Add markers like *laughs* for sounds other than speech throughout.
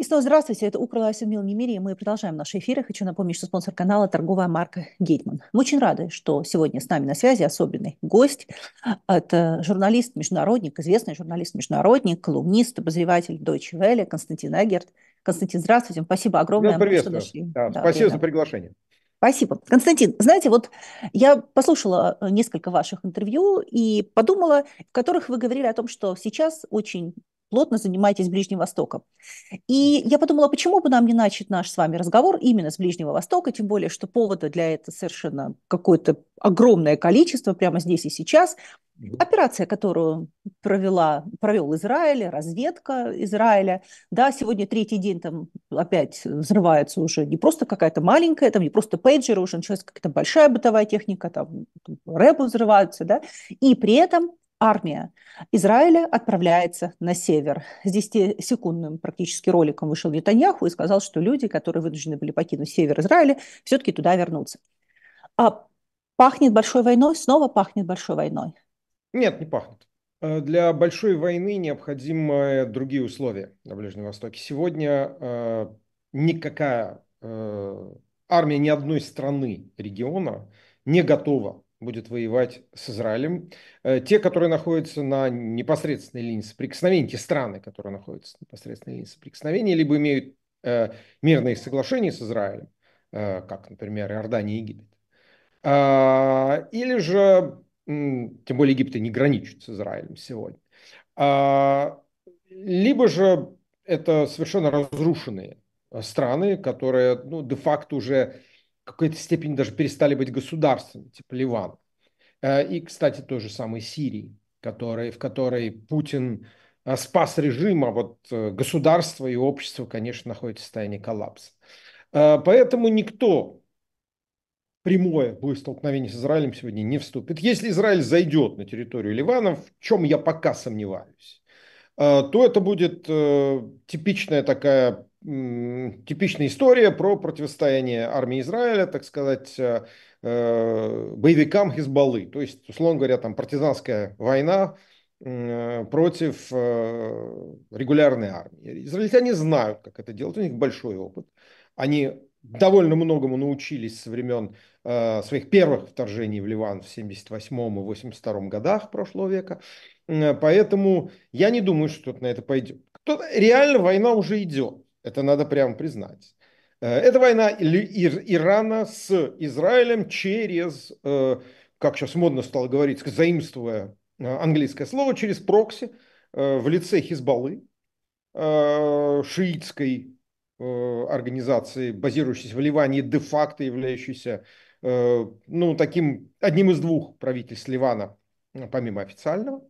И снова здравствуйте, это Укралась Людмила Немири, и мы продолжаем наши эфиры. Хочу напомнить, что спонсор канала – торговая марка «Гейтман». Мы очень рады, что сегодня с нами на связи особенный гость. Это журналист-международник, известный журналист-международник, колумнист, обозреватель Deutsche Welle Константин Эгерт. Константин, здравствуйте, спасибо огромное, да, что дошли. Да, да, спасибо время. за приглашение. Спасибо. Константин, знаете, вот я послушала э, несколько ваших интервью и подумала, в которых вы говорили о том, что сейчас очень плотно занимаетесь Ближним Востоком. И я подумала, почему бы нам не начать наш с вами разговор именно с Ближнего Востока, тем более, что повода для этого совершенно какое-то огромное количество прямо здесь и сейчас. Операция, которую провела, провел Израиль, разведка Израиля. Да, сегодня третий день там опять взрывается уже не просто какая-то маленькая, там не просто пейджер, уже началась какая-то большая бытовая техника, там рэп взрываются, да. И при этом армия Израиля отправляется на север. Здесь 10-секундным практически роликом вышел Нетаньяху и сказал, что люди, которые вынуждены были покинуть север Израиля, все-таки туда вернутся. А пахнет большой войной? Снова пахнет большой войной? Нет, не пахнет. А для большой войны необходимы другие условия на Ближнем Востоке. Сегодня э, никакая э, армия ни одной страны региона не готова будет воевать с Израилем. Э, те, которые находятся на непосредственной линии соприкосновения, те страны, которые находятся на непосредственной линии соприкосновения, либо имеют э, мирные соглашения с Израилем, э, как, например, Иордания и Египет, а, или же, тем более Египет не граничит с Израилем сегодня, а, либо же это совершенно разрушенные страны, которые ну, де-факто уже какой-то степени даже перестали быть государствами, типа Ливан. Э, и, кстати, той же самой Сирии, который, в которой Путин э, спас режим, а вот э, государство и общество, конечно, находятся в состоянии коллапса. Поэтому никто прямое будет столкновение с Израилем сегодня не вступит. Если Израиль зайдет на территорию Ливана, в чем я пока сомневаюсь, то это будет типичная такая типичная история про противостояние армии Израиля, так сказать, э, э, боевикам Хизбаллы. То есть, условно говоря, там партизанская война против э, регулярной армии. Израильтяне знают, как это делать, у них большой опыт. Они довольно многому научились со времен своих первых вторжений в Ливан в 78 и 82 годах прошлого века. Поэтому я не думаю, что кто-то на это пойдет. Кто-то, реально война уже идет. Это надо прямо признать. Э, это война Ирана с Израилем через, э, как сейчас модно стало говорить, заимствуя э, английское слово, через прокси в лице Хизбаллы, шиитской организации, базирующейся в Ливане, де-факто являющейся ну, таким, одним из двух правительств Ливана, помимо официального.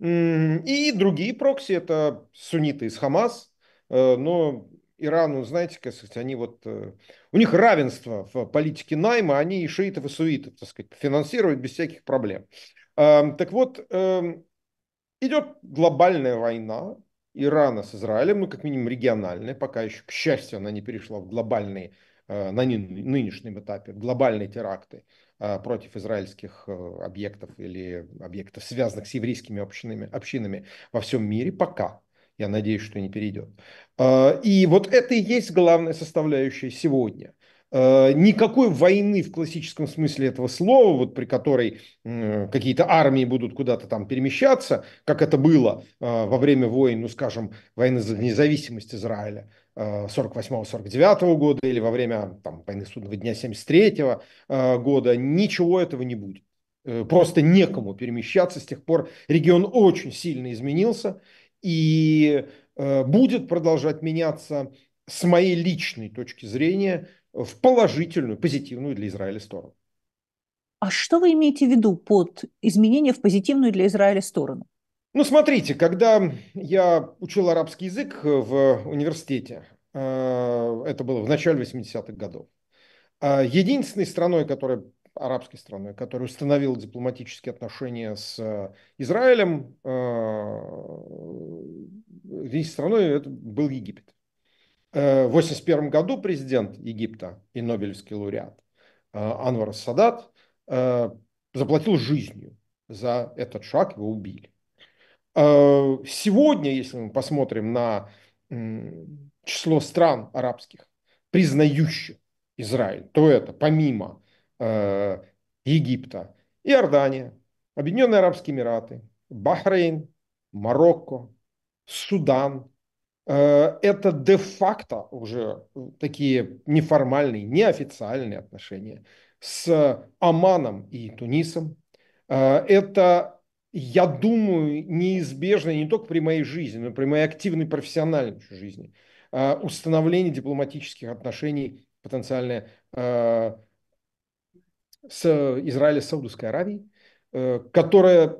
И другие прокси – это сунниты из Хамас, Э, но Ирану, знаете, как сказать, они вот, э, у них равенство в политике найма, они и шиитов, и суитов, так сказать, финансируют без всяких проблем. Эм, так вот, эм, идет глобальная война Ирана с Израилем, ну, как минимум региональная, пока еще, к счастью, она не перешла в глобальные, э, на нынешнем этапе, в глобальные теракты против израильских объектов или объектов, связанных с еврейскими общинами, общинами во всем мире, пока я надеюсь, что не перейдет. А, и вот это и есть главная составляющая сегодня а, никакой войны в классическом смысле этого слова, вот при которой какие-то армии будут куда-то там перемещаться, как это было а, во время войн, ну скажем, войны за независимость Израиля 48-49 года или во время там, войны судного дня 73 года, ничего этого не будет э, просто некому перемещаться. С тех пор регион очень сильно изменился и э, будет продолжать меняться с моей личной точки зрения в положительную, позитивную для Израиля сторону. А что вы имеете в виду под изменение в позитивную для Израиля сторону? Ну, смотрите, когда я учил арабский язык э, в университете, э, это было в начале 80-х годов, единственной страной, которая арабской страной, которая установила дипломатические отношения с э, Израилем, здесь э, э, страной это был Египет. В 1981 году президент Египта и Нобелевский лауреат Анвар Садат заплатил жизнью за этот шаг, его убили. Сегодня, если мы посмотрим на число стран арабских, признающих Израиль, то это помимо Э, Египта, Иордания, Объединенные Арабские Эмираты, Бахрейн, Марокко, Судан. Э, это де-факто уже такие неформальные, неофициальные отношения с Оманом и Тунисом. Э, это я думаю, неизбежно не только при моей жизни, но и при моей активной профессиональной жизни установление дипломатических отношений потенциальное с Израиля Саудовской Аравией, э, которая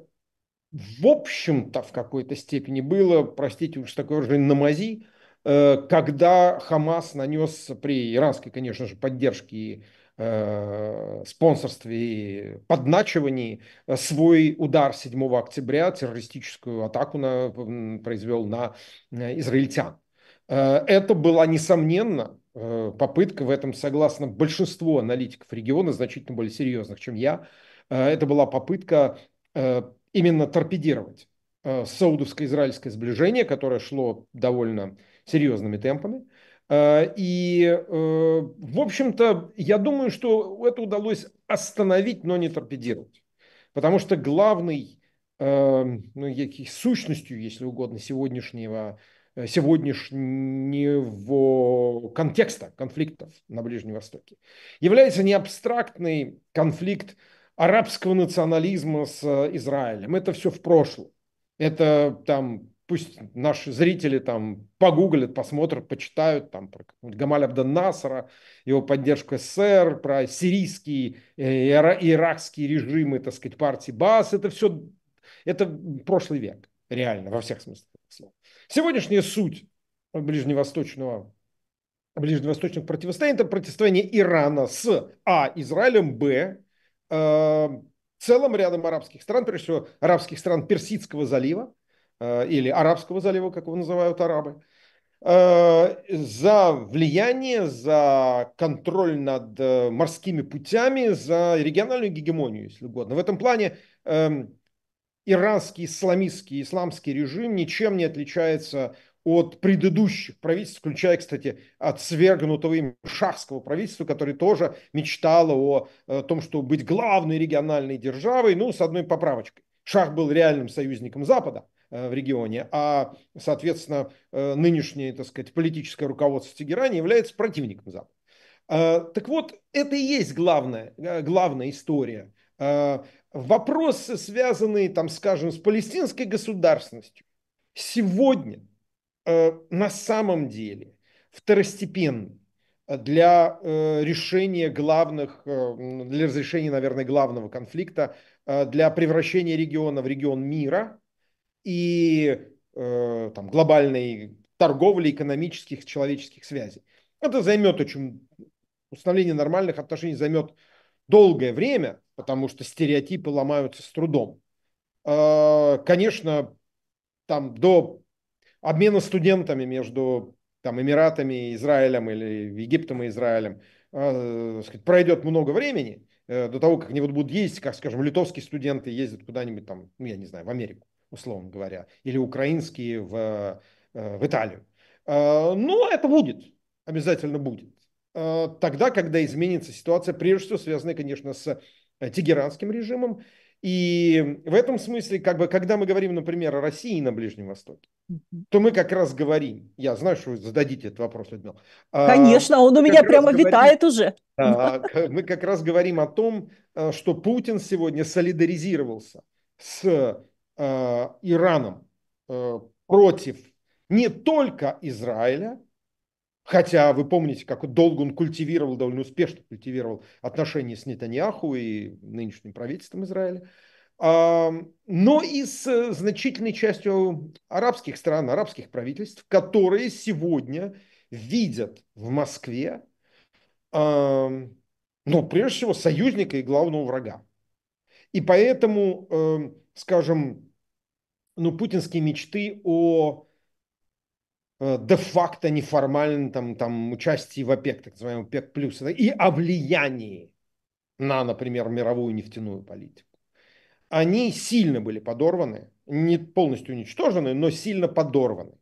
в общем-то в какой-то степени было, простите уж такое же намази, э, когда Хамас нанес при иранской, конечно же, поддержке и э, спонсорстве и подначивании свой удар 7 октября, террористическую атаку на, произвел на израильтян. Это была, несомненно, Э, попытка в этом, согласно большинство аналитиков региона, значительно более серьезных, чем я, э, это была попытка э, именно торпедировать саудовско-израильское сближение, которое шло довольно серьезными темпами. И, в общем-то, я думаю, что это удалось остановить, но не торпедировать. Потому что главной ну, сущностью, если угодно, сегодняшнего Э, сегодняшнего контекста конфликтов на Ближнем Востоке. Является не абстрактный конфликт арабского национализма с э, Израилем. Это все в прошлом. Это там пусть наши зрители там погуглят, посмотрят, почитают там про Гамаль Абден Насара, его поддержку СССР, про сирийские э, и иракские режимы, так сказать, партии БАС. Это все, это прошлый век, реально, во всех смыслах слов. Сегодняшняя суть ближневосточного ближневосточных противостояний – это противостояние Ирана с А. Израилем, Б. Э, целым рядом арабских стран, прежде всего арабских стран Персидского залива э, или Арабского залива, как его называют арабы, э, за влияние, за контроль над э, морскими путями, за региональную гегемонию, если угодно. В этом плане эм, иранский исламистский, исламский режим ничем не отличается от предыдущих правительств, включая, кстати, от свергнутого им шахского правительства, которое тоже мечтало о, о э, том, чтобы быть главной региональной державой, ну, с одной поправочкой. Шах был реальным союзником Запада э, в регионе, а, соответственно, э, нынешнее, так сказать, политическое руководство Тегерана является противником Запада. так вот, это и есть главная, главная история – вопросы, связанные, там, скажем, с палестинской государственностью, сегодня э, на самом деле второстепенны для э, решения главных, э, для разрешения, наверное, главного конфликта, э, для превращения региона в регион мира и э, там, глобальной торговли, экономических, человеческих связей. Это займет очень... Установление нормальных отношений займет долгое время, потому что стереотипы ломаются с трудом. А, конечно, там до обмена студентами между там, Эмиратами и Израилем или Египтом и Израилем а, сказать, пройдет много времени э, до того, как они вот будут ездить, как, скажем, литовские студенты ездят куда-нибудь там, ну, я не знаю, в Америку, условно говоря, или украинские в, э, в Италию. А, Но ну, это будет, обязательно будет. Э, тогда, когда изменится ситуация, прежде всего связанная, конечно, с э, тегеранским режимом. И в этом смысле, как бы, когда мы говорим, например, о России на Ближнем Востоке, то мы как раз говорим, я знаю, что вы зададите этот вопрос, Людмила. А, конечно, он у меня прямо говорим, витает уже. Мы как раз говорим о том, э, что Путин сегодня солидаризировался с Ираном против не только Израиля, Хотя вы помните, как долго он культивировал, довольно успешно культивировал отношения с Нетаньяху и нынешним правительством Израиля. Но и с значительной частью арабских стран, арабских правительств, которые сегодня видят в Москве, ну, прежде всего, союзника и главного врага. И поэтому, эм, скажем, ну, путинские мечты о Э, де-факто неформальном там, там, участии в ОПЕК, так называемом ОПЕК+, плюс, и о влиянии на, например, мировую нефтяную политику. Они сильно были подорваны, не полностью уничтожены, но сильно подорваны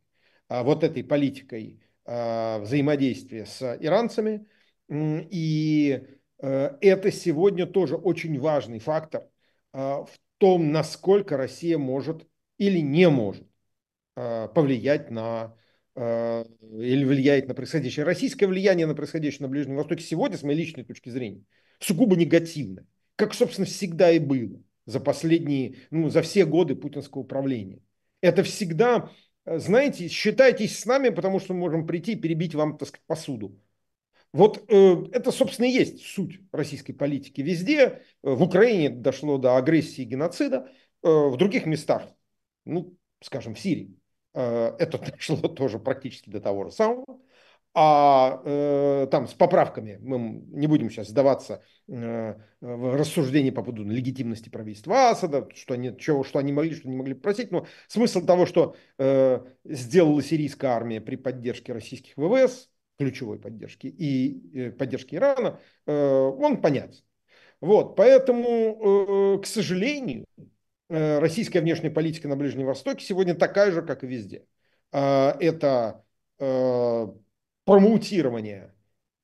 а, вот этой политикой а, взаимодействия с иранцами. И э, это сегодня тоже очень важный фактор а, в том, насколько Россия может или не может повлиять на а, или влияет на происходящее. Российское влияние на происходящее на Ближнем Востоке сегодня, с моей личной точки зрения, сугубо негативно. Как, собственно, всегда и было за последние, ну, за все годы путинского управления. Это всегда, э, знаете, считайтесь с нами, потому что мы можем прийти и перебить вам, так сказать, посуду. Вот э, это, собственно, и есть суть российской политики везде. В Украине дошло до агрессии и геноцида, э, в других местах, ну, скажем, в Сирии Э, это *laughs* дошло тоже практически до того же самого. А э, там с поправками мы не будем сейчас сдаваться э, в рассуждении по поводу легитимности правительства Асада, что они, чего, что они могли, что не могли попросить. Но смысл того, что э, сделала сирийская армия при поддержке российских ВВС, ключевой поддержки, и э, поддержки Ирана, э, он понятен. Вот, поэтому, э, к сожалению, Э, российская внешняя политика на Ближнем Востоке сегодня такая же, как и везде. А, это э, промоутирование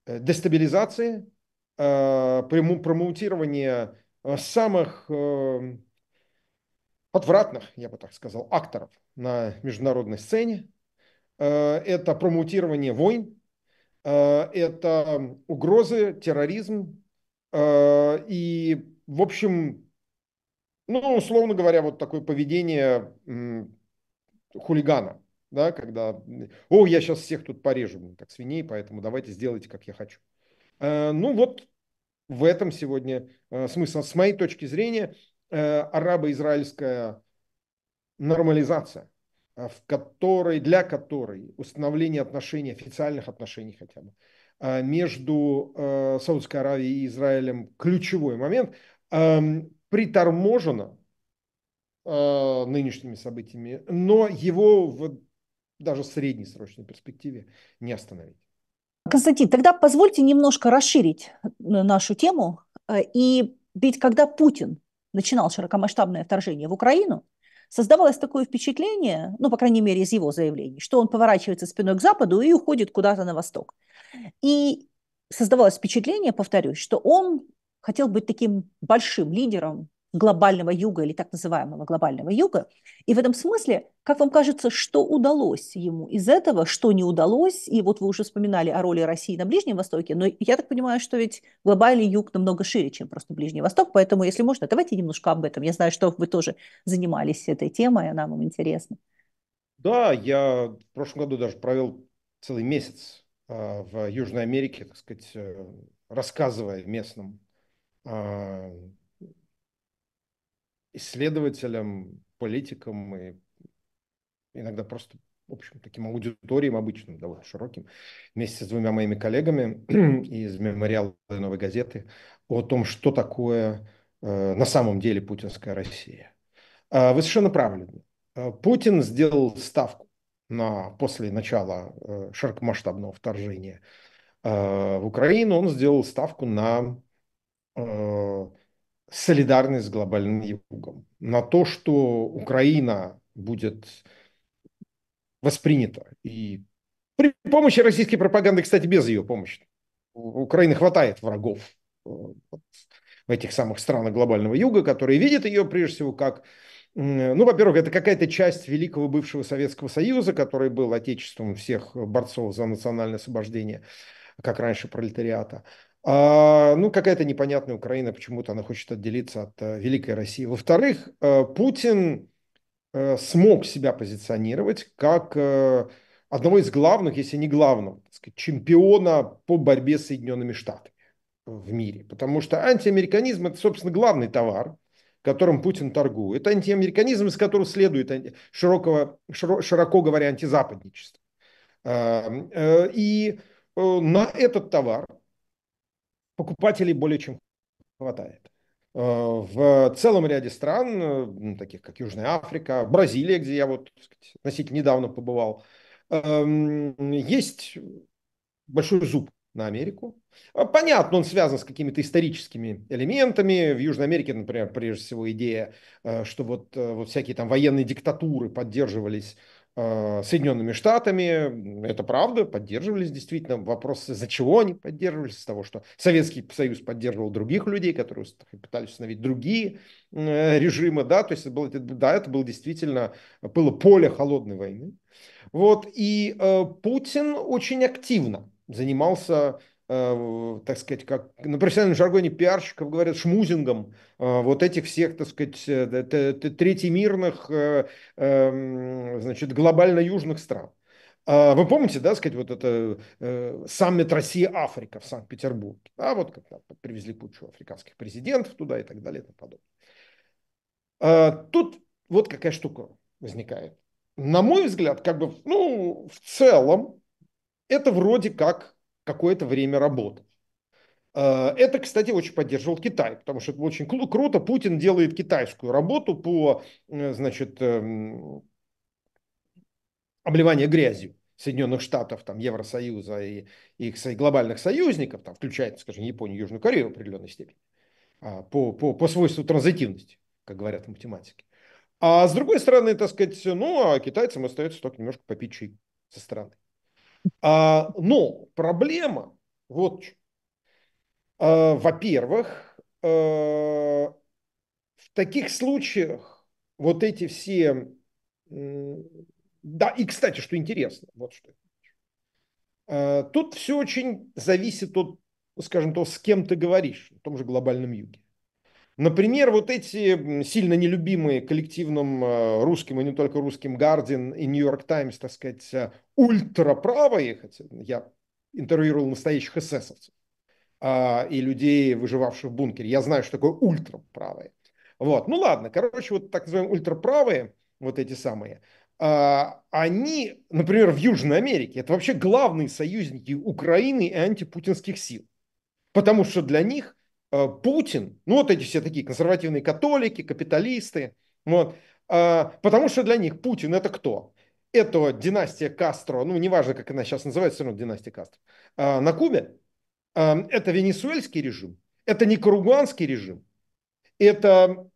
э, дестабилизации, промоутирование самых отвратных, я бы так сказал, акторов на международной сцене. Это промоутирование войн, это угрозы, терроризм и, в общем, ну, условно говоря, вот такое поведение хулигана, да, когда, о, я сейчас всех тут порежу, как свиней, поэтому давайте сделайте, как я хочу. Э, ну вот в этом сегодня э, смысл. С моей точки зрения, э, арабо-израильская нормализация, в которой, для которой установление отношений, официальных отношений хотя бы, между Саудовской Аравией и Израилем ключевой момент, эм, приторможено э, нынешними событиями, но его в даже среднесрочной перспективе не остановить. Константин, тогда позвольте немножко расширить э, нашу тему. Э, и ведь когда Путин начинал широкомасштабное вторжение в Украину, создавалось такое впечатление, ну, по крайней мере, из его заявлений, что он поворачивается спиной к Западу и уходит куда-то на восток. И создавалось впечатление, повторюсь, что он хотел быть таким большим лидером глобального юга или так называемого глобального юга. И в этом смысле, как вам кажется, что удалось ему из этого, что не удалось? И вот вы уже вспоминали о роли России на Ближнем Востоке, но я так понимаю, что ведь глобальный юг намного шире, чем просто Ближний Восток, поэтому, если можно, давайте немножко об этом. Я знаю, что вы тоже занимались этой темой, она вам интересна. Да, я в прошлом году даже провел целый месяц а, в Южной Америке, так сказать, э, рассказывая местным а, исследователям, политикам и иногда просто, в общем, таким аудиториям обычным, довольно широким, вместе с двумя моими коллегами *clears throat* из «Мемориала новой газеты» о том, что такое э, на самом деле путинская Россия. А, вы совершенно правы, а, Путин сделал ставку на, после начала э, широкомасштабного вторжения э, в Украину, он сделал ставку на Э, солидарность с глобальным югом, на то, что Украина будет воспринята. И при помощи российской пропаганды, кстати, без ее помощи. У Украины хватает врагов э, в этих самых странах глобального юга, которые видят ее прежде всего как ну, во-первых, это какая-то часть великого бывшего Советского Союза, который был отечеством всех борцов за национальное освобождение, как раньше пролетариата. А, ну, какая-то непонятная Украина, почему-то она хочет отделиться от а, Великой России. Во-вторых, а, Путин а, смог себя позиционировать как а, одного из главных, если не главного, так сказать, чемпиона по борьбе с Соединенными Штатами в мире. Потому что антиамериканизм – это, собственно, главный товар, которым Путин торгует. Это антиамериканизм, из которого следует широкого, широко говоря, антизападничество. Эм, и на этот товар покупателей более чем хватает. Э, в целом ряде стран, э, ну, таких как Южная Африка, Бразилия, где я вот сказать, относительно недавно побывал, эм, есть большой зуб на Америку. Э, понятно, он связан с какими-то историческими элементами. В Южной Америке, например, прежде всего идея, что вот, вот всякие там военные диктатуры поддерживались а, Соединенными Штатами. Это правда, поддерживались действительно. вопросы за чего они поддерживались? Из того, что Советский Союз поддерживал других людей, которые пытались установить другие э, режимы. Да? То есть, это было, да, это было действительно было поле холодной войны. Вот. И э, Путин очень активно занимался Э, так сказать, как на профессиональном жаргоне пиарщиков говорят шмузингом э, вот этих всех, так сказать, э, третьемирных, эм, значит, глобально-южных стран. А вы помните, да, сказать, вот это э, саммит Россия-Африка в Санкт-Петербурге, да, вот когда привезли кучу африканских президентов туда и так далее и тому подобное. А тут вот какая штука возникает. На мой взгляд, как бы, ну, в целом, это вроде как какое-то время работал. Э, это, кстати, очень поддерживал Китай, потому что это очень круто. Путин делает китайскую работу по, э, значит, эм, обливанию грязью. Соединенных Штатов, там, Евросоюза и их глобальных союзников, там, включая, скажем, Японию, Южную Корею в определенной степени, а, по, по, по свойству транзитивности, как говорят в математике. А с другой стороны, так сказать, ну, а китайцам остается только немножко попить чай со стороны. А, но проблема вот а, Во-первых, э, в таких случаях вот эти все... да, и, кстати, что интересно, вот что. Э, тут все очень зависит от, скажем, того, с кем ты говоришь, в том же глобальном юге. Например, вот эти сильно нелюбимые коллективным э, русским, и не только русским, Гардин и Нью-Йорк Таймс, так сказать, э, ультраправые, хотя я интервьюировал настоящих эсэсовцев а, и людей, выживавших в бункере. Я знаю, что такое ультраправые. Вот. Ну ладно, короче, вот так называемые ультраправые, вот эти самые, а, они, например, в Южной Америке, это вообще главные союзники Украины и антипутинских сил. Потому что для них – Э, Путин, ну вот эти все такие консервативные католики, капиталисты, вот, э, потому что для них Путин это кто? Это династия Кастро, ну неважно, как она сейчас называется, все равно династия Кастро, э, на Кубе. Это венесуэльский режим, это никаругуанский режим, это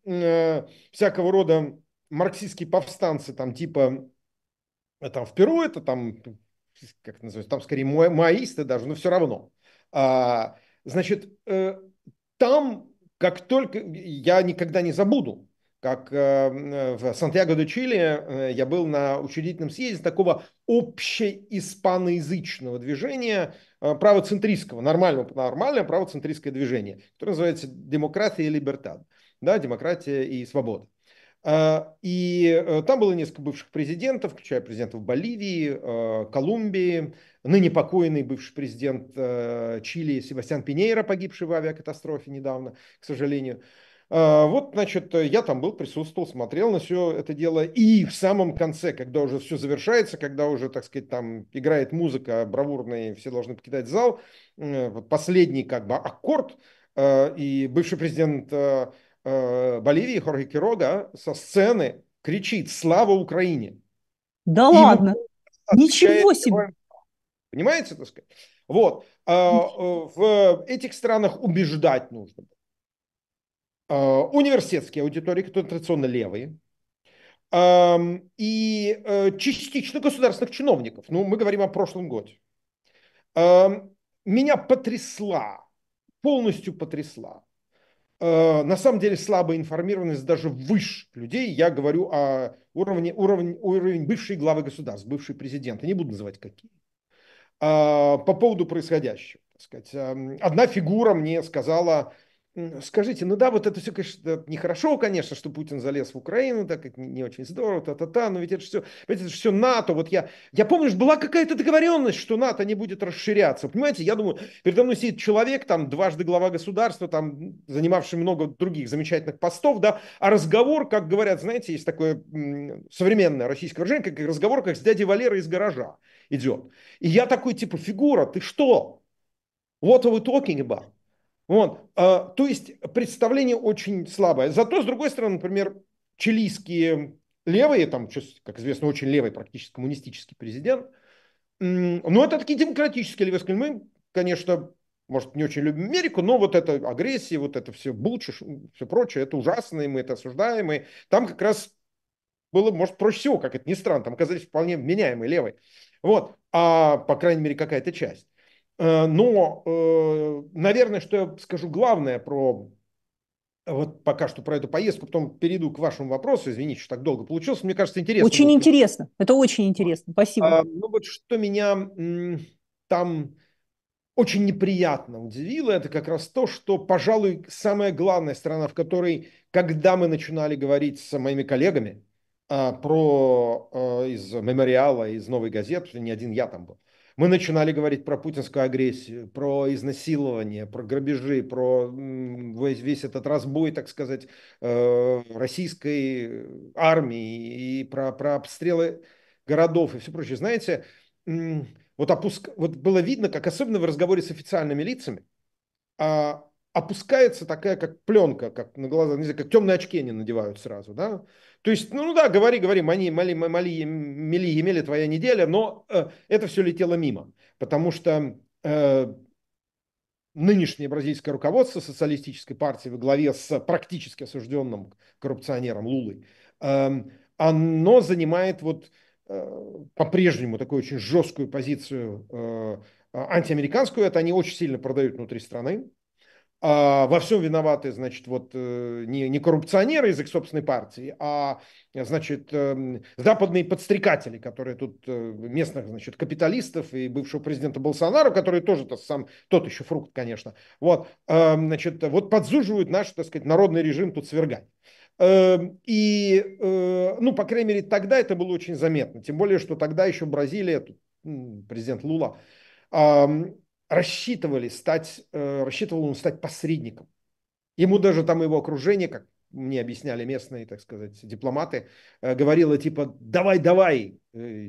всякого рода марксистские повстанцы, там типа там в Перу, это там, как называется, там скорее маоисты даже, но все равно. А, значит, там, как только я никогда не забуду, как э, в Сантьяго де Чили э, я был на учредительном съезде такого общеиспаноязычного движения, э, правоцентристского, нормального, нормальное правоцентристское движение, которое называется «Демократия и либертад», да, «Демократия и свобода». А, и э, там было несколько бывших президентов, включая президентов Боливии, э, Колумбии, ныне покойный бывший президент э, Чили Себастьян Пинейра, погибший в авиакатастрофе недавно, к сожалению. А, вот, значит, я там был, присутствовал, смотрел на все это дело. И в самом конце, когда уже все завершается, когда уже, так сказать, там играет музыка бравурная, все должны покидать зал, последний как бы аккорд, и бывший президент Э, Боливии Хорхе Кирога со сцены кричит «Слава Украине!». Да и ладно? Ничего себе! Героям. Понимаете, так сказать? Вот. А, э, в этих странах убеждать нужно было. Э, университетские аудитории, которые традиционно левые, эм, и частично государственных чиновников. Ну, мы говорим о прошлом годе. Эм, меня потрясла, полностью потрясла Э, на самом деле слабая информированность даже выше людей. Я говорю о уровне, уровне, уровень бывшей главы государства, бывший президент. не буду называть какие. Э, по поводу происходящего. Так сказать. Эм, одна фигура мне сказала, Скажите, ну да, вот это все, конечно, нехорошо, конечно, что Путин залез в Украину, так как не очень здорово, та-та-та, но ведь это же все, ведь это же все НАТО, вот я, я помню, что была какая-то договоренность, что НАТО не будет расширяться, понимаете, я думаю, передо мной сидит человек, там, дважды глава государства, там, занимавший много других замечательных постов, да, а разговор, как говорят, знаете, есть такое современное российское выражение, как разговор, как с дядей Валерой из гаража идет. И я такой, типа, фигура, ты что? What are we talking about? Вот. А, то есть представление очень слабое. Зато, с другой стороны, например, чилийские левые, там, как известно, очень левый практически коммунистический президент, Ну это такие демократические левые. Мы, конечно, может, не очень любим Америку, но вот эта агрессия, вот это все булчиш, все прочее, это ужасно, и мы это осуждаем. И там как раз было, может, проще всего, как это ни странно, там оказались вполне меняемые левые. Вот, а, по крайней мере, какая-то часть. Э, но, э, наверное, что я скажу главное про вот пока что про эту поездку, потом перейду к вашему вопросу. Извините, что так долго получилось. Мне кажется, интересно. Очень было. интересно. Это очень интересно. Спасибо. А, ну вот что меня там очень неприятно удивило, это как раз то, что, пожалуй, самая главная страна, в которой, когда мы начинали говорить с моими коллегами а, про а, из мемориала, из Новой газеты, не один я там был, мы начинали говорить про путинскую агрессию, про изнасилование, про грабежи, про весь, весь этот разбой, так сказать, э, российской армии и про, про обстрелы городов и все прочее. Знаете, вот, опуск... вот было видно, как особенно в разговоре с официальными лицами, а, опускается такая, как пленка, как на глаза, не знаю, как темные очки они надевают сразу, да? То есть, ну, ну да, говори, говори, мали, мали, мали, мели, емели твоя неделя, но э, это все летело мимо, потому что э, нынешнее бразильское руководство социалистической партии во главе с практически осужденным коррупционером Лулой, э, оно занимает вот э, по-прежнему такую очень жесткую позицию э, антиамериканскую, это они очень сильно продают внутри страны, а во всем виноваты, значит, вот э, не, не коррупционеры из их собственной партии, а, значит, эм, западные подстрекатели, которые тут э, местных, значит, капиталистов и бывшего президента Болсонару, который тоже -то сам, тот еще фрукт, конечно, вот, эм, значит, вот подзуживают наш, так сказать, народный режим тут свергать. Эм, и, э, ну, по крайней мере, тогда это было очень заметно. Тем более, что тогда еще Бразилия, президент Лула, рассчитывали стать, э, рассчитывал он стать посредником. Ему даже там его окружение, как мне объясняли местные, так сказать, дипломаты, э, говорило типа «давай, давай, э,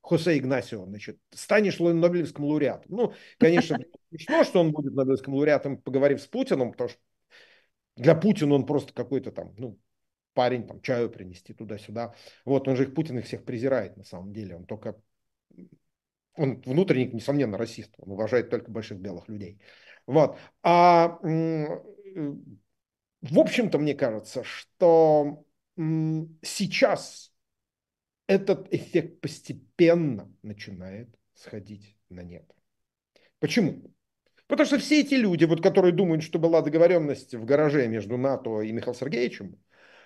Хосе Игнасио, значит, станешь Нобелевским лауреатом». Ну, конечно, *laughs* смешно, что он будет Нобелевским лауреатом, поговорив с Путиным, потому что для Путина он просто какой-то там, ну, парень, там, чаю принести туда-сюда. Вот, он же их, Путин их всех презирает на самом деле, он только он внутренний, несомненно, расист, он уважает только больших белых людей. Вот. А э, в общем-то, мне кажется, что сейчас этот эффект постепенно начинает сходить на нет. Почему? Потому что все эти люди, вот, которые думают, что была договоренность в гараже между НАТО и Михаилом Сергеевичем,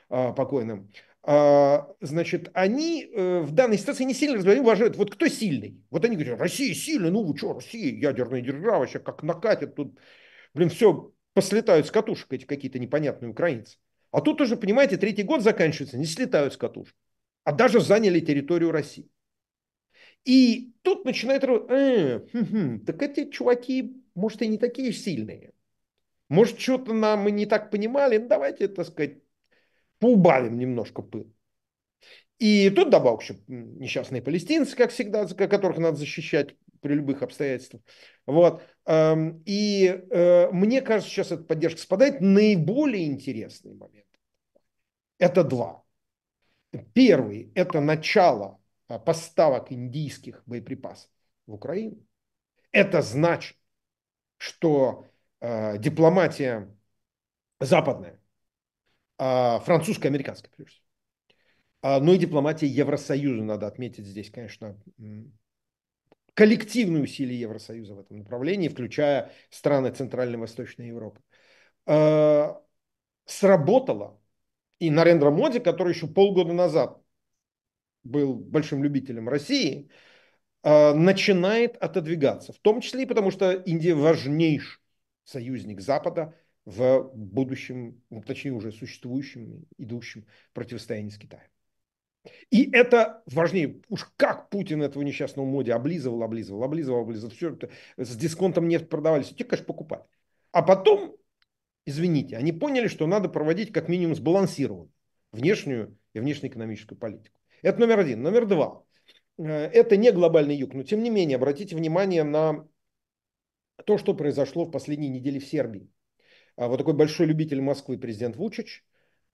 а, покойным, а, значит, они э, в данной ситуации не сильно разбирают, уважают, вот кто сильный. Вот они говорят, Россия сильная, ну что, Россия ядерная держава, сейчас как накатит, тут, блин, все, послетают с катушек эти какие-то непонятные украинцы. А тут уже, понимаете, третий год заканчивается, не слетают с катушек, а даже заняли территорию России. И тут начинает, э, так эти чуваки, может, и не такие сильные. Может, что-то нам мы не так понимали, ну, давайте, так сказать, поубавим немножко пыл. И тут добавок еще несчастные палестинцы, как всегда, которых надо защищать при любых обстоятельствах. Вот. Эм, и э, мне кажется, сейчас эта поддержка спадает. Наиболее интересный момент – это два. Первый – это начало э, поставок индийских боеприпасов в Украину. Это значит, что э, дипломатия западная а, французско-американской, прежде всего. А, ну и дипломатия Евросоюза, надо отметить здесь, конечно, коллективные усилия Евросоюза в этом направлении, включая страны Центральной и Восточной Европы. А, сработала И Нарендра Моди, который еще полгода назад был большим любителем России, начинает отодвигаться. В том числе и потому, что Индия важнейший союзник Запада – в будущем, ну, точнее уже существующем, идущем противостоянии с Китаем. И это важнее, уж как Путин этого несчастного моди облизывал, облизывал, облизывал, облизывал, все это с дисконтом нефть продавались, те, конечно, покупали. А потом, извините, они поняли, что надо проводить как минимум сбалансированную внешнюю и внешнеэкономическую политику. Это номер один. Номер два. Э, это не глобальный юг, но тем не менее обратите внимание на то, что произошло в последние недели в Сербии. А вот такой большой любитель Москвы президент Вучич,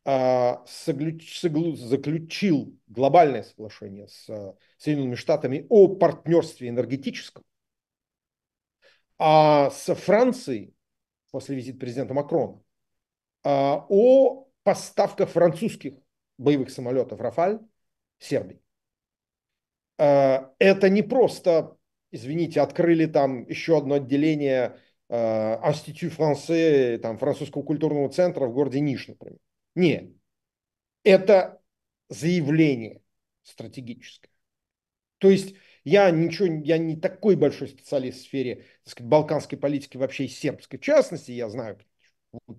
а, заключил глобальное соглашение с э, Соединенными Штатами о партнерстве энергетическом, а с Францией после визита президента Макрона а, о поставках французских боевых самолетов «Рафаль» в Сербии. Это не просто, извините, открыли там еще одно отделение Э, Институт Франсе, там, французского культурного центра в городе Ниш, например. Нет. Это заявление стратегическое. То есть я ничего, я не такой большой специалист в сфере так сказать, балканской политики вообще и сербской в частности. Я знаю,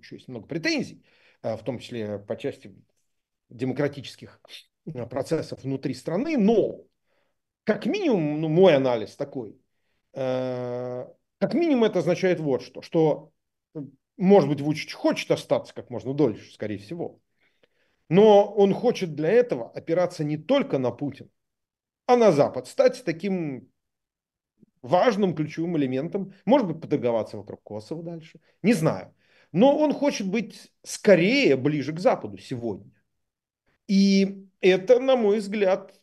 что есть много претензий, э, в том числе по части демократических э, процессов внутри страны, но как минимум ну, мой анализ такой. Как минимум это означает вот что, что, э, может быть, Вучич хочет остаться как можно дольше, скорее всего. Но он хочет для этого опираться не только на Путина, а на Запад, стать таким важным ключевым элементом, может быть, подоговаться вокруг Косово дальше, не знаю. Но он хочет быть скорее ближе к Западу сегодня. И это, на мой взгляд,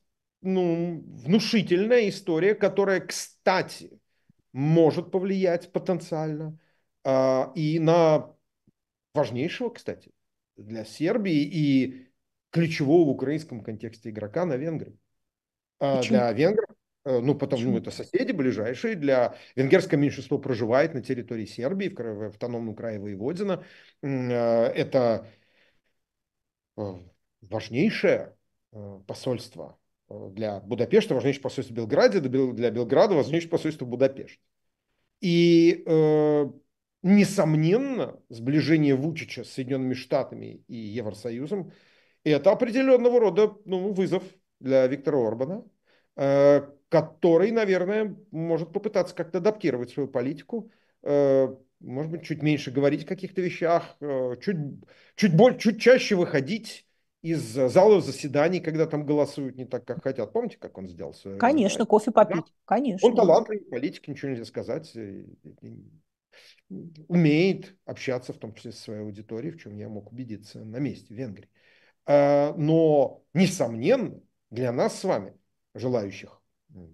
ну, внушительная история, которая, кстати, может повлиять потенциально а, и на важнейшего, кстати, для Сербии и ключевого в украинском контексте игрока на Венгрии. А, Почему? Для венгров, э, ну, потому что это соседи ближайшие, для венгерского меньшинства проживает на территории Сербии, в автономном крае Воеводина. Э, это э, важнейшее посольство для Будапешта важнейшее посольство в Белграде, для Белграда важнейшее посольство Будапешт. И, э, несомненно, сближение Вучича с Соединенными Штатами и Евросоюзом – это определенного рода ну, вызов для Виктора Орбана, э, который, наверное, может попытаться как-то адаптировать свою политику, э, может быть, чуть меньше говорить о каких-то вещах, э, чуть, чуть, боль, чуть чаще выходить из э, залов заседаний, когда там голосуют не так, как хотят. Помните, как он сделал? Свое Конечно, кофе попить. Да? Конечно. Он талантливый политик, ничего нельзя сказать. Э, умеет общаться, в том числе со своей аудиторией, в чем я мог убедиться на месте в Венгрии. А, но, несомненно, для нас с вами, желающих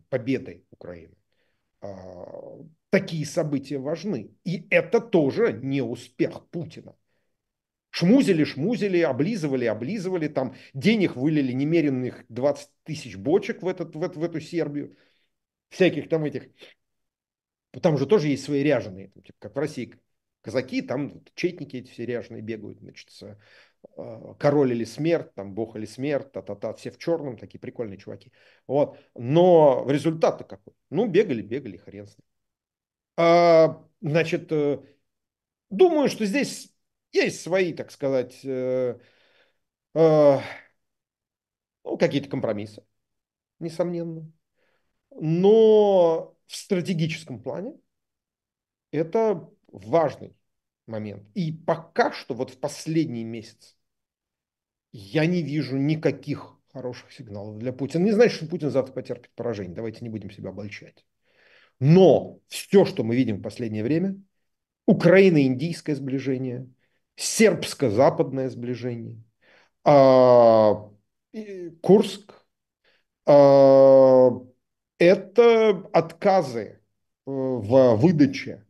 победы Украины, а, такие события важны. И это тоже не успех Путина. Шмузили, шмузили, облизывали, облизывали, там денег вылили немеренных 20 тысяч бочек в, этот, в, в эту Сербию, всяких там этих. Там же тоже есть свои ряженые, там, типа, как в России казаки, там четники эти все ряженые бегают, значит, а, король или смерть, там бог или смерть, та-та-та, все в черном, такие прикольные чуваки. Вот. Но результат-то какой? Ну, бегали, бегали, хрен с ним. А, значит, э, думаю, что здесь есть свои, так сказать, э, э, ну, какие-то компромиссы, несомненно. Но в стратегическом плане это важный момент. И пока что, вот в последний месяц, я не вижу никаких хороших сигналов для Путина. Не значит, что Путин завтра потерпит поражение. Давайте не будем себя обольщать. Но все, что мы видим в последнее время, Украина-индийское сближение, сербско-западное сближение, а, Курск, а, это отказы э, в выдаче.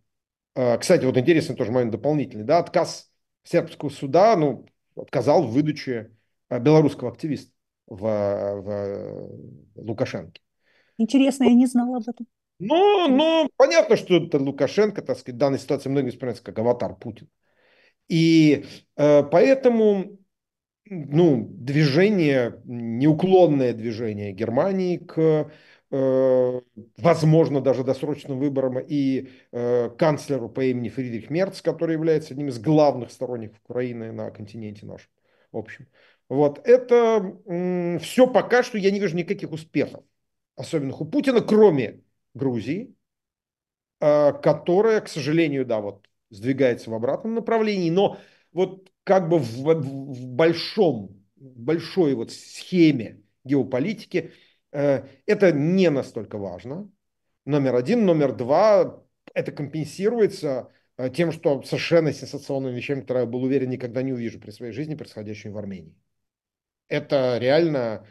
А, кстати, вот интересный тоже момент дополнительный, да, отказ сербского суда, ну, отказал в выдаче э, белорусского активиста в, в Лукашенко. Интересно, я не знала об этом. Ну, ну, понятно, что это Лукашенко, так сказать, в данной ситуации многие воспринимается как аватар Путина. И э, поэтому ну, движение, неуклонное движение Германии к э, возможно, даже досрочным выборам и э, канцлеру по имени Фридрих Мерц, который является одним из главных сторонников Украины на континенте нашем общем. Вот это э, все пока что я не вижу никаких успехов, особенных у Путина, кроме Грузии, э, которая, к сожалению, да, вот сдвигается в обратном направлении, но вот как бы в, в большом, большой вот схеме геополитики э, это не настолько важно. Номер один. Номер два, это компенсируется э, тем, что совершенно сенсационным вещами, которые я был уверен, никогда не увижу при своей жизни, происходящими в Армении. Это реально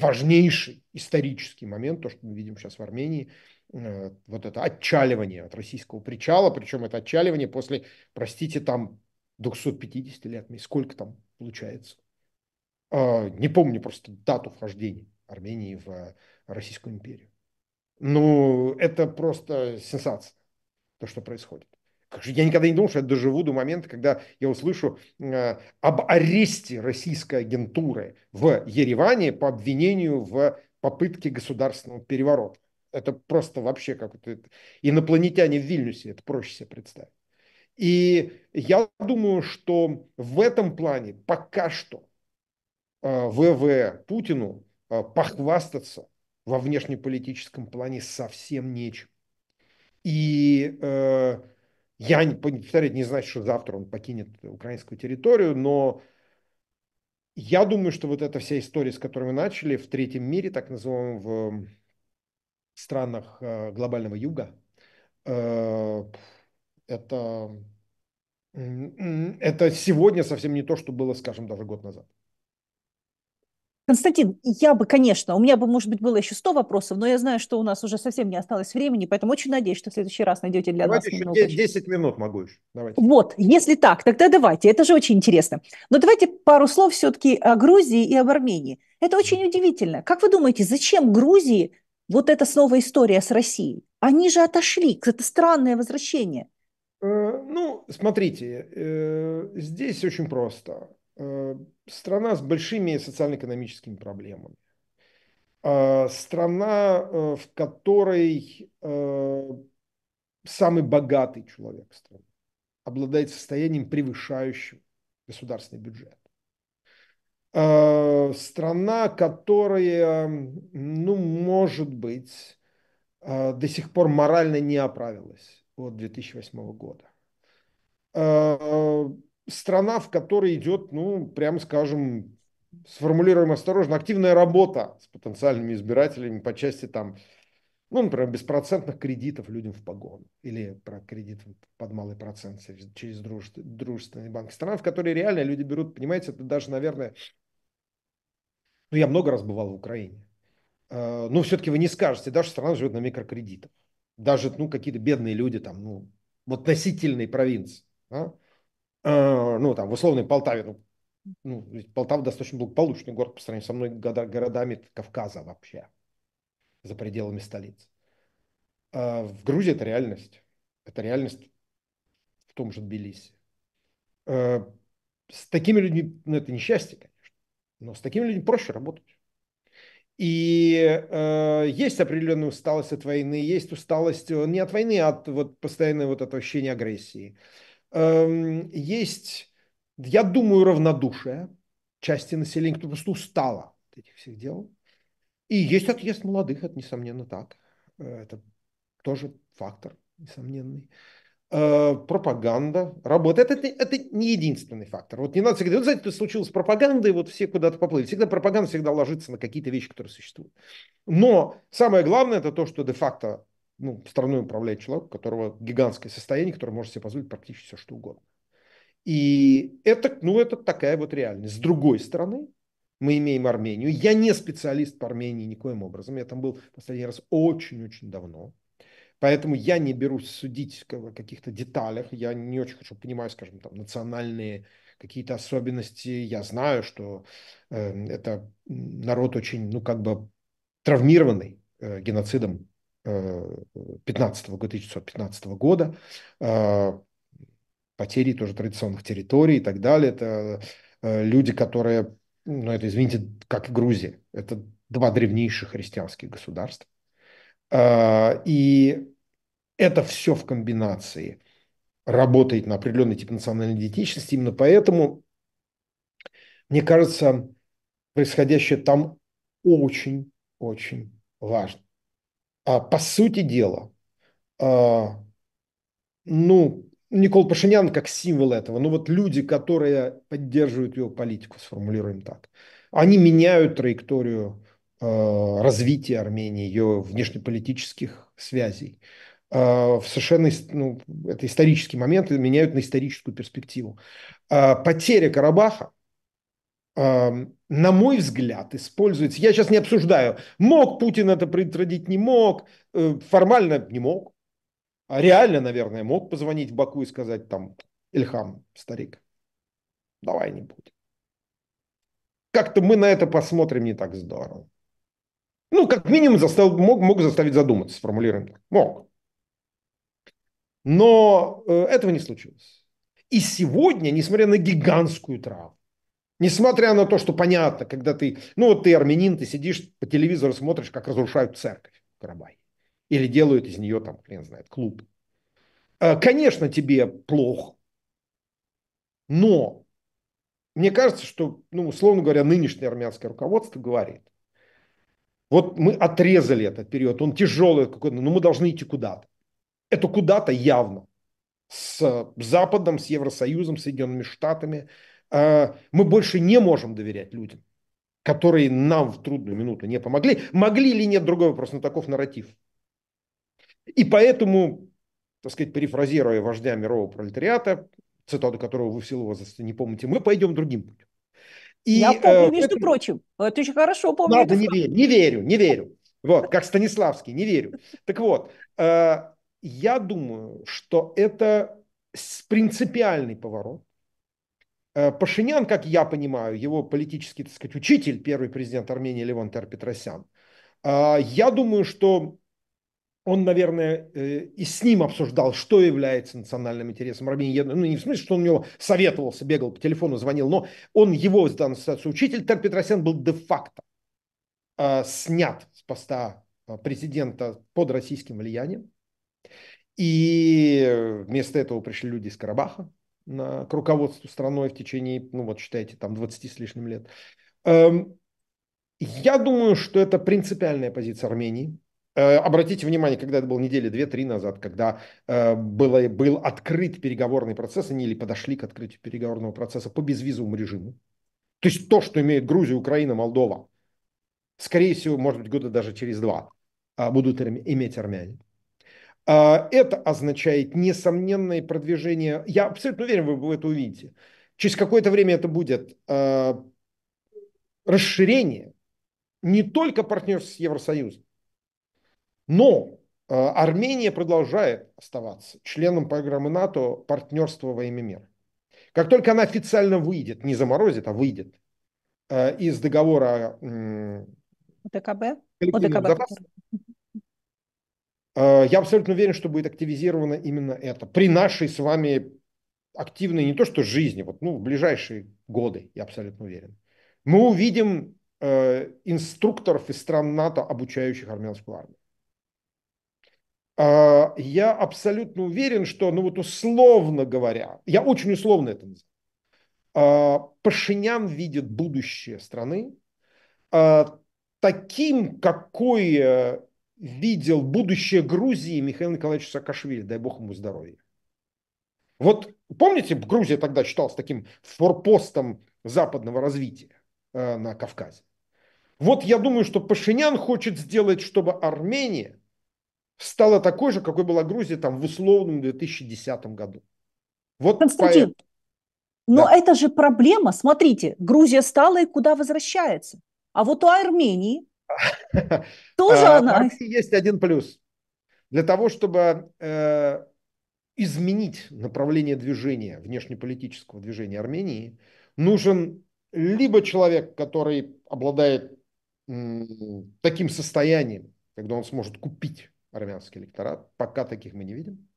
важнейший исторический момент, то, что мы видим сейчас в Армении – Э, вот это отчаливание от российского причала, причем это отчаливание после, простите, там 250 лет, сколько там получается. А, не помню просто дату вхождения Армении в Российскую империю. Ну, это просто сенсация, то, что происходит. Я никогда не думал, что я доживу до момента, когда я услышу э, об аресте российской агентуры в Ереване по обвинению в попытке государственного переворота. Это просто вообще как-то инопланетяне в Вильнюсе, это проще себе представить. И я думаю, что в этом плане пока что ВВ э, Путину э, похвастаться во внешнеполитическом плане совсем нечем. И э, я, повторяю, не знаю что завтра он покинет украинскую территорию, но я думаю, что вот эта вся история, с которой мы начали в третьем мире, так называемом, в странах э, глобального юга, э, это, это сегодня совсем не то, что было, скажем, даже год назад. Константин, я бы, конечно, у меня бы, может быть, было еще 100 вопросов, но я знаю, что у нас уже совсем не осталось времени, поэтому очень надеюсь, что в следующий раз найдете для давайте нас немного... 10 минут могу еще. Давайте. Вот, если так, тогда давайте, это же очень интересно. Но давайте пару слов все-таки о Грузии и об Армении. Это очень удивительно. Как вы думаете, зачем Грузии вот это снова история с Россией. Они же отошли, это странное возвращение. Э, ну, смотрите, э, здесь очень просто. Э, страна с большими социально-экономическими проблемами. Страна, в которой самый богатый человек страны обладает состоянием, превышающим государственный бюджет. Э, страна, которая, ну, может быть, э, до сих пор морально не оправилась от 2008 года. Э, страна, в которой идет, ну, прямо скажем, сформулируем осторожно, активная работа с потенциальными избирателями по части там, ну, например, беспроцентных кредитов людям в погон или про кредит под малый процент через, через друж, дружественный банк. Страна, в которой реально люди берут, понимаете, это даже, наверное, ну, я много раз бывал в Украине. Э, Но ну, все-таки вы не скажете, да, что страна живет на микрокредитах. Даже ну, какие-то бедные люди там, ну, в относительной провинции. Да? Э, ну, там, в условной Полтаве, ну, ну, Полтава достаточно благополучный город по сравнению со мной городами Кавказа вообще, за пределами столиц. Э, в Грузии это реальность. Это реальность в том же Тбилиси. с такими людьми, ну, это несчастье, но с такими людьми проще работать. И э, есть определенная усталость от войны, есть усталость э, не от войны, а от вот, постоянного вот этого ощущения агрессии. Э, есть, я думаю, равнодушие части населения, кто просто устала от этих всех дел. И есть отъезд молодых, это, несомненно, так. Э, это тоже фактор, несомненный. Э, пропаганда работает. Это, это не единственный фактор. Вот не надо всегда, вот знаете, это случилось с пропагандой, вот все куда-то поплыли. Всегда пропаганда всегда ложится на какие-то вещи, которые существуют. Но самое главное это то, что де-факто ну, страной управляет человек, у которого гигантское состояние, который может себе позволить практически все, что угодно. И это, ну, это такая вот реальность. С другой стороны, мы имеем Армению. Я не специалист по Армении никоим образом. Я там был последний раз очень-очень давно. Поэтому я не берусь судить о каких-то деталях, я не очень хочу понимать, скажем, там, национальные какие-то особенности. Я знаю, что э, это народ очень, ну, как бы травмированный э, геноцидом э, 15 -го, 1915 года, э, потери тоже традиционных территорий и так далее. Это э, люди, которые, ну, это, извините, как Грузия, это два древнейших христианских государства а, и это все в комбинации работает на определенный тип национальной идентичности. Именно поэтому, мне кажется, происходящее там очень-очень важно. А по сути дела, а, ну, Никол Пашинян как символ этого, ну вот люди, которые поддерживают его политику, сформулируем так, они меняют траекторию Э, развития Армении, ее внешнеполитических связей. А, в совершенно, ну, это исторический момент, меняют на историческую перспективу. А, потеря Карабаха, на мой взгляд, используется, я сейчас не обсуждаю, мог Путин это предотвратить, не мог, э, формально не мог, а реально, наверное, мог позвонить в Баку и сказать там, Ильхам, старик, давай не будем. Как-то мы на это посмотрим не так здорово. Ну, как минимум, заставил, мог, мог заставить задуматься, сформулируем так. Мог. Но э, этого не случилось. И сегодня, несмотря на гигантскую травму, несмотря на то, что понятно, когда ты, ну вот ты армянин, ты сидишь по телевизору, смотришь, как разрушают церковь Карабай Или делают из нее там, хрен знает, клуб. Э, конечно, тебе плохо. Но мне кажется, что, ну, условно говоря, нынешнее армянское руководство говорит, вот мы отрезали этот период, он тяжелый какой-то, но мы должны идти куда-то. Это куда-то явно. С Западом, с Евросоюзом, с Соединенными Штатами. А, мы больше не можем доверять людям, которые нам в трудную минуту не помогли. Могли или нет, другой вопрос, но таков нарратив. И поэтому, так сказать, перефразируя вождя мирового пролетариата, цитату которого вы в силу возраста не помните, мы пойдем другим путем. И, Я э, помню, между это... прочим, это очень хорошо помню. Ладно, не верю, не верю, не верю. Вот, как Станиславский, не верю. Так вот, э, я думаю, что это принципиальный поворот. Э, Пашинян, как я понимаю, его политический, так сказать, учитель, первый президент Армении Левон Петросян, я думаю, что он, наверное, э, и с ним обсуждал, что является национальным интересом Армении. Ну, не в смысле, что он у него советовался, бегал по телефону, звонил, но он его, в данной ситуации, учитель. Так Петросян был де-факто э, снят с поста а, президента под российским влиянием. И вместо этого пришли люди из Карабаха на, к руководству страной в течение, ну вот считайте, там 20 с лишним лет. Эм, я думаю, что это принципиальная позиция Армении – Э, обратите внимание, когда это было недели две-три назад, когда э, было, был открыт переговорный процесс, они или подошли к открытию переговорного процесса по безвизовому режиму. То есть то, что имеет Грузия, Украина, Молдова, скорее всего, может быть, года даже через два э, будут иметь армяне. это означает несомненное продвижение, я абсолютно уверен, вы, это увидите, через какое-то время это будет расширение не только партнерства с Евросоюзом, но э, Армения продолжает оставаться членом программы НАТО партнерства во имя мира». Как только она официально выйдет, не заморозит, а выйдет э, из договора ДКБ, э, я абсолютно уверен, что будет активизировано именно это. При нашей с вами активной не то что жизни, вот, ну, в ближайшие годы, я абсолютно уверен. Мы увидим инструкторов из стран НАТО, обучающих армянскую армию. А, я абсолютно уверен, что, ну вот условно говоря, я очень условно это называю, Пашинян видит будущее страны а, таким, какое видел будущее Грузии Михаил Николаевич Саакашвили, дай бог ему здоровья. Вот помните, Грузия тогда считалась таким форпостом западного развития а, на Кавказе. Вот я думаю, что Пашинян хочет сделать, чтобы Армения – стала такой же, какой была Грузия там в условном 2010 году. Вот Константин, поэт... но да. это же проблема. Смотрите, Грузия стала и куда возвращается. А вот у Армении *laughs* тоже а, она... Есть один плюс. Для того, чтобы э, изменить направление движения, внешнеполитического движения Армении, нужен либо человек, который обладает таким состоянием, когда он сможет купить армянский электорат. Пока таких мы не видим.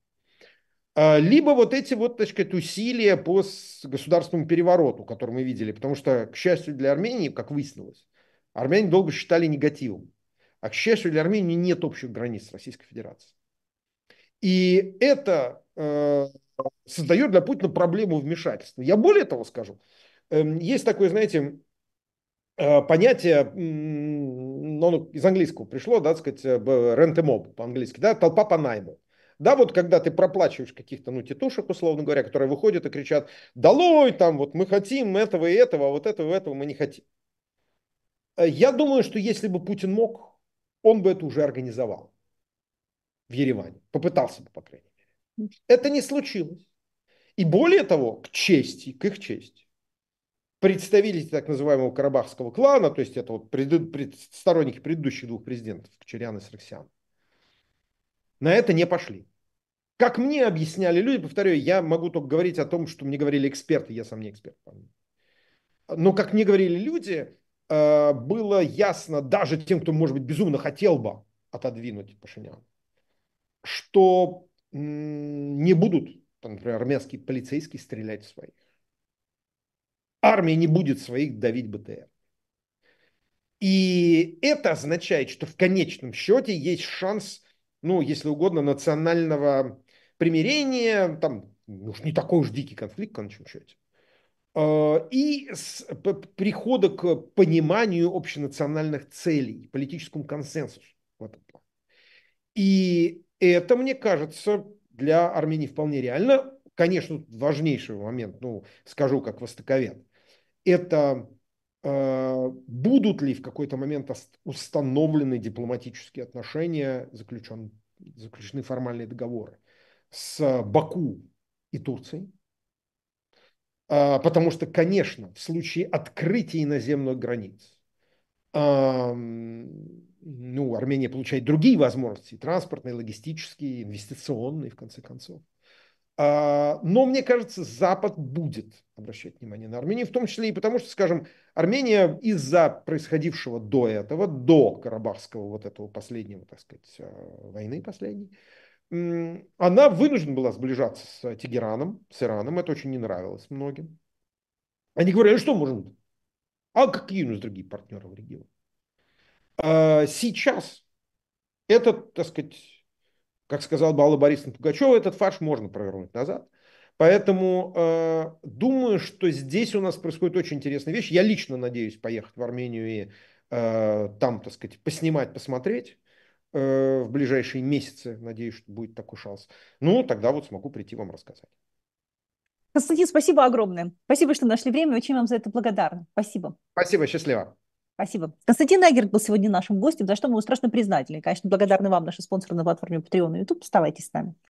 А, либо вот эти вот, так сказать, усилия по государственному перевороту, который мы видели. Потому что, к счастью для Армении, как выяснилось, армяне долго считали негативом. А, к счастью для Армении, нет общих границ с Российской Федерацией. И это э, создает для Путина проблему вмешательства. Я более того скажу. Э, есть такой, знаете, Э, понятие, ну, из английского пришло, да, так сказать, э, rent a mob по-английски, да, толпа по найму. Да, вот когда ты проплачиваешь каких-то, ну, тетушек, условно говоря, которые выходят и кричат, долой там, вот мы хотим этого и этого, а вот этого и этого мы не хотим. Э, я думаю, что если бы Путин мог, он бы это уже организовал в Ереване. Попытался бы, по крайней мере. Это не случилось. И более того, к чести, к их чести представители так называемого карабахского клана, то есть это вот пред, пред, сторонники предыдущих двух президентов, Кочерян и Сарксян, на это не пошли. Как мне объясняли люди, повторю, я могу только говорить о том, что мне говорили эксперты, я сам не эксперт. Но как мне говорили люди, э, было ясно даже тем, кто, может быть, безумно хотел бы отодвинуть Пашиняна, что не будут, например, армянские полицейские стрелять в своих армия не будет своих давить БТР. И это означает, что в конечном счете есть шанс, ну, если угодно, национального примирения, там, ну, не такой уж дикий конфликт в конечном счете, а, и с прихода к пониманию общенациональных целей, политическому консенсусу в этом плане. И это, мне кажется, для Армении вполне реально. Конечно, важнейший момент, ну, скажу как востоковед это э, будут ли в какой-то момент установлены дипломатические отношения, заключен, заключены формальные договоры с Баку и Турцией. А, потому что, конечно, в случае открытия иноземных границ, ну, Армения получает другие возможности, транспортные, логистические, инвестиционные, в конце концов. А, но, мне кажется, Запад будет обращать внимание на Армению, в том числе и потому, что, скажем, Армения из-за происходившего до этого, до Карабахского вот этого последнего, так сказать, э, войны последней, она вынуждена была сближаться с Тегераном, с Ираном. Это очень не нравилось многим. Они говорили, «Ну что можно А какие у нас другие партнеры в регионе? А, сейчас этот, так сказать, как сказал Алла Борисовна Пугачева, этот фарш можно провернуть назад. Поэтому э, думаю, что здесь у нас происходит очень интересная вещь. Я лично надеюсь поехать в Армению и э, там, так сказать, поснимать, посмотреть э, в ближайшие месяцы. Надеюсь, что будет такой шанс. Ну, тогда вот смогу прийти вам рассказать. Константин, спасибо огромное. Спасибо, что нашли время. Очень вам за это благодарна. Спасибо. Спасибо, счастливо. Спасибо. Константин Эгерт был сегодня нашим гостем, за что мы ему страшно признательны. Конечно, благодарны вам, наши спонсоры на платформе Patreon и YouTube. Оставайтесь с нами.